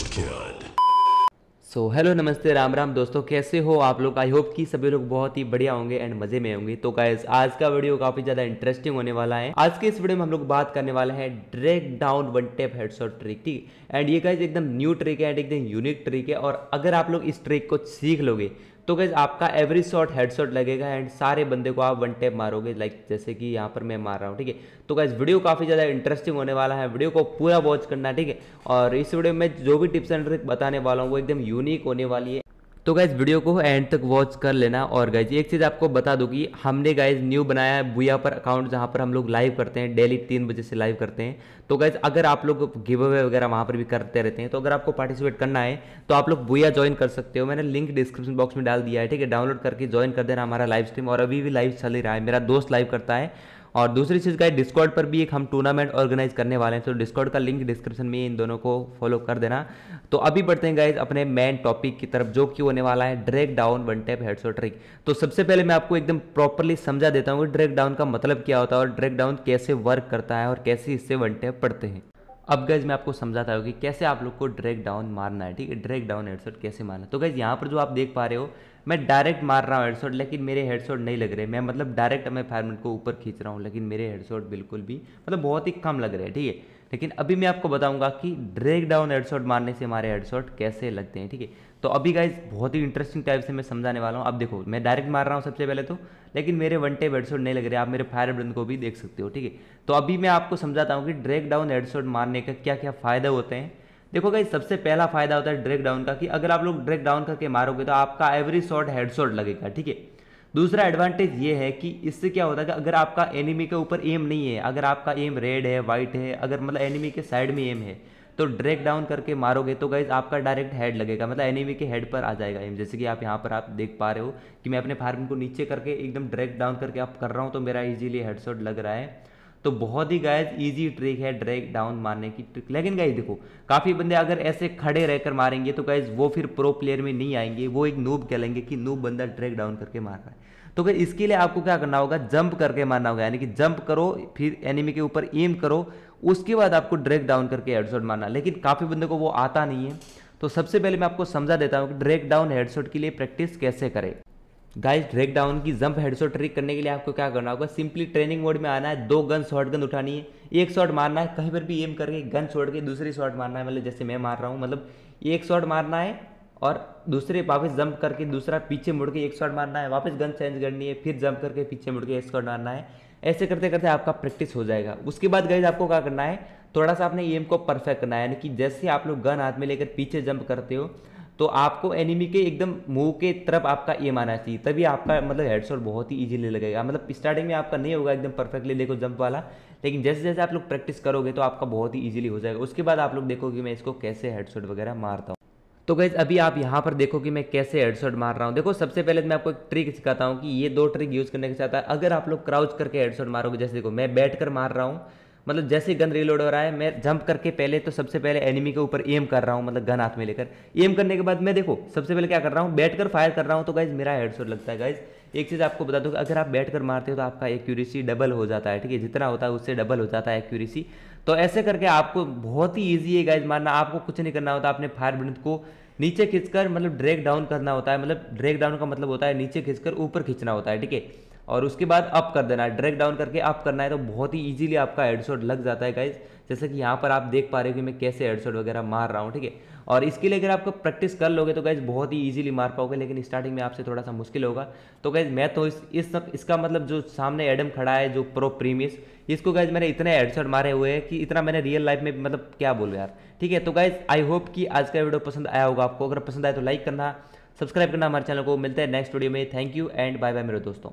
first kid. So so, hello नमस्ते राम राम दोस्तों कैसे हो आप लोग आई होप कि सभी लोग बहुत ही बढ़िया होंगे एंड मजे में होंगे तो गाइज आज का वीडियो काफी ज्यादा इंटरेस्टिंग होने वाला है आज के इस वीडियो में हम लोग बात करने वाले हैं drag down one tap headshot trick ठीक एंड ये गाइज एकदम न्यू ट्रिक है एंड एकदम यूनिक ट्रिक है और अगर आप लोग इस ट्रिक को सीख लोगे तो गैज आपका एवरी शॉट हेड शॉट लगेगा एंड सारे बंदे को आप वन टैप मारोगे लाइक जैसे कि यहाँ पर मैं मार रहा हूँ ठीक है तो गैज वीडियो काफ़ी ज़्यादा इंटरेस्टिंग होने वाला है वीडियो को पूरा वॉच करना ठीक है और इस वीडियो में जो भी टिप्स एंड ट्रिक बताने वाला हूँ वो एकदम यूनिक होने वाली है तो गाइज वीडियो को एंड तक वॉच कर लेना और गाइज एक चीज़ आपको बता दूँ कि हमने गाइज न्यू बनाया है बुया पर अकाउंट जहाँ पर हम लोग लाइव करते हैं डेली तीन बजे से लाइव करते हैं तो गाइज अगर आप लोग गिव अवे वगैरह वहाँ पर भी करते रहते हैं तो अगर आपको पार्टिसिपेट करना है तो आप लोग बुया ज्वाइन कर सकते हो मैंने लिंक डिस्क्रिप्शन बॉक्स में डाल दिया है ठीक है डाउनलोड करके ज्वाइन कर देना हमारा लाइव स्ट्रीम और अभी भी लाइव चल ही रहा है मेरा दोस्त लाइव करता है और दूसरी चीज़ का डिस्कॉर्ड पर भी एक हम टूर्नामेंट ऑर्गेनाइज करने वाले हैं तो डिस्कॉर्ड का लिंक डिस्क्रिप्शन में इन दोनों को फॉलो कर देना तो अभी बढ़ते हैं गाइज अपने मेन टॉपिक की तरफ जो कि होने वाला है drag down one tap heads और ट्रिक तो सबसे पहले मैं आपको एकदम प्रॉपरली समझा देता हूँ कि ड्रैग डाउन का मतलब क्या होता है और ड्रैग डाउन कैसे वर्क करता है और कैसे इससे वन टैप पड़ते हैं अब गैज मैं आपको समझाता हूँ कि कैसे आप लोग को ड्रैग डाउन मारना है ठीक है ड्रैग डाउन हेडशॉट कैसे मारना तो गैज यहाँ पर जो आप देख पा रहे हो मैं डायरेक्ट मार रहा हूँ हेडशॉट लेकिन मेरे हेडशॉट नहीं लग रहे मैं मतलब डायरेक्ट मैं फायरमेंट को ऊपर खींच रहा हूँ लेकिन मेरे हेडशॉट बिल्कुल भी मतलब बहुत ही कम लग रहे हैं ठीक है लेकिन अभी मैं आपको बताऊंगा कि ड्रेक डाउन हेडसॉट मारने से हमारे हेडसॉट कैसे लगते हैं ठीक है तो अभी गाइज बहुत ही इंटरेस्टिंग टाइप से मैं समझाने वाला हूँ अब देखो मैं डायरेक्ट मार रहा हूँ सबसे पहले तो लेकिन मेरे वन टेप हेडसॉट नहीं लग रहे आप मेरे फायर ब्रंथ को भी देख सकते हो ठीक है तो अभी मैं आपको समझाता हूँ कि ड्रेक डाउन हेडसॉट मारने का क्या क्या फ़ायदा होते हैं देखो गाइज सबसे पहला फ़ायदा होता है ड्रेक डाउन का कि अगर आप लोग ड्रेक डाउन करके मारोगे तो आपका एवरी शॉट हेडसॉट लगेगा ठीक है दूसरा एडवांटेज ये है कि इससे क्या होता है कि अगर आपका एनिमी के ऊपर एम नहीं है अगर आपका एम रेड है वाइट है अगर मतलब एनिमी के साइड में एम है तो ड्रैग डाउन करके मारोगे तो गाइज आपका डायरेक्ट हेड लगेगा मतलब एनिमी के हेड पर आ जाएगा एम जैसे कि आप यहाँ पर आप देख पा रहे हो कि मैं अपने फार्मिंग को नीचे करके एकदम ड्रैग डाउन करके आप कर रहा हूँ तो मेरा इजीली हेडशॉट लग रहा है तो बहुत ही गायज इजी ट्रिक है ड्रैग डाउन मारने की ट्रिक लेकिन गाइज देखो काफ़ी बंदे अगर ऐसे खड़े रहकर मारेंगे तो गाइज वो फिर प्रो प्लेयर में नहीं आएंगे वो एक नूब कहलेंगे कि नूब बंदा ड्रैग डाउन करके मार रहा है तो गाइज इसके लिए आपको क्या करना होगा जंप करके मारना होगा यानी कि जंप करो फिर एनिमी के ऊपर एम करो उसके बाद आपको ड्रैग डाउन करके हेडशॉट मारना लेकिन काफ़ी बंदे को वो आता नहीं है तो सबसे पहले मैं आपको समझा देता हूँ कि ड्रैग डाउन हेडशॉट के लिए प्रैक्टिस कैसे करें गाइस ड्रेक डाउन की जंप हेड शॉट ट्रिक करने के लिए आपको क्या करना होगा सिंपली ट्रेनिंग मोड में आना है दो गन शॉर्ट गन उठानी है एक शॉट मारना है कहीं पर भी एम करके गन छोड़ के दूसरी शॉट मारना है मतलब जैसे मैं मार रहा हूँ मतलब एक शॉट मारना है और दूसरे वापस जंप करके दूसरा पीछे मुड़ के एक शॉट मारना है वापस गन चेंज करनी है फिर जंप करके पीछे मुड़ के एक शॉट मारना है ऐसे करते करते आपका प्रैक्टिस हो जाएगा उसके बाद गाइज आपको क्या करना है थोड़ा सा आपने एम को परफेक्ट करना है यानी कि जैसे आप लोग गन हाथ में लेकर पीछे जंप करते हो तो आपको एनिमी के एकदम मुंह के तरफ आपका ये माना चाहिए तभी आपका मतलब हेडशॉट बहुत ही इजीली लगेगा मतलब स्टार्टिंग में आपका नहीं होगा एकदम परफेक्टली देखो जंप वाला लेकिन जैसे जैसे आप लोग प्रैक्टिस करोगे तो आपका बहुत ही ईजिली हो जाएगा उसके बाद आप लोग देखो कि मैं इसको कैसे हेडशॉट वगैरह मारता हूँ तो गैज़ अभी आप यहाँ पर देखो कि मैं कैसे हेडशॉट मार रहा हूँ देखो सबसे पहले मैं आपको एक ट्रिक सिखाता हूँ कि ये दो ट्रिक यूज़ करने के साथ अगर आप लोग क्राउच करके हेडशॉट मारोगे जैसे देखो मैं बैठ कर मार रहा हूँ मतलब जैसे गन रिलोड हो रहा है मैं जंप करके पहले तो सबसे पहले एनिमी के ऊपर एम कर रहा हूँ मतलब गन हाथ में लेकर एम करने के बाद मैं देखो सबसे पहले क्या कर रहा हूँ बैठ कर फायर कर रहा हूँ तो गाइज मेरा हेडशॉट लगता है गाइज एक चीज़ आपको बता दूँ अगर आप बैठ कर मारते हो तो आपका एक्यूरेसी डबल हो जाता है ठीक है जितना होता है उससे डबल हो जाता है एक्यूरेसी तो ऐसे करके आपको बहुत ही ईजी है गाइज मारना आपको कुछ नहीं करना होता आपने फायर ब्रिंद को नीचे खींचकर मतलब ड्रैग डाउन करना होता है मतलब ड्रैग डाउन का मतलब होता है नीचे खींचकर ऊपर खींचना होता है ठीक है और उसके बाद अप कर देना है ड्रैग डाउन करके अप करना है तो बहुत ही ईजिली आपका हेडसोट लग जाता है गाइज जैसे कि यहाँ पर आप देख पा रहे हो कि मैं कैसे हेडशॉट वगैरह मार रहा हूँ ठीक है और इसके लिए अगर आपको प्रैक्टिस कर लोगे तो गाइज बहुत ही ईजिली मार पाओगे लेकिन स्टार्टिंग में आपसे थोड़ा सा मुश्किल होगा तो गाइज मैं तो इस इस सब इसका मतलब जो सामने एडम खड़ा है जो प्रो प्रीमियस इसको गाइज मैंने इतने हेडसेट मारे हुए हैं कि इतना मैंने रियल लाइफ में मतलब क्या बोलूँ यार ठीक है तो गाइज़ आई होप कि आज का वीडियो पसंद आया होगा आपको अगर पसंद आए तो लाइक करना सब्सक्राइब करना हमारे चैनल को मिलते हैं नेक्स्ट वीडियो में thank you and bye bye मेरे दोस्तों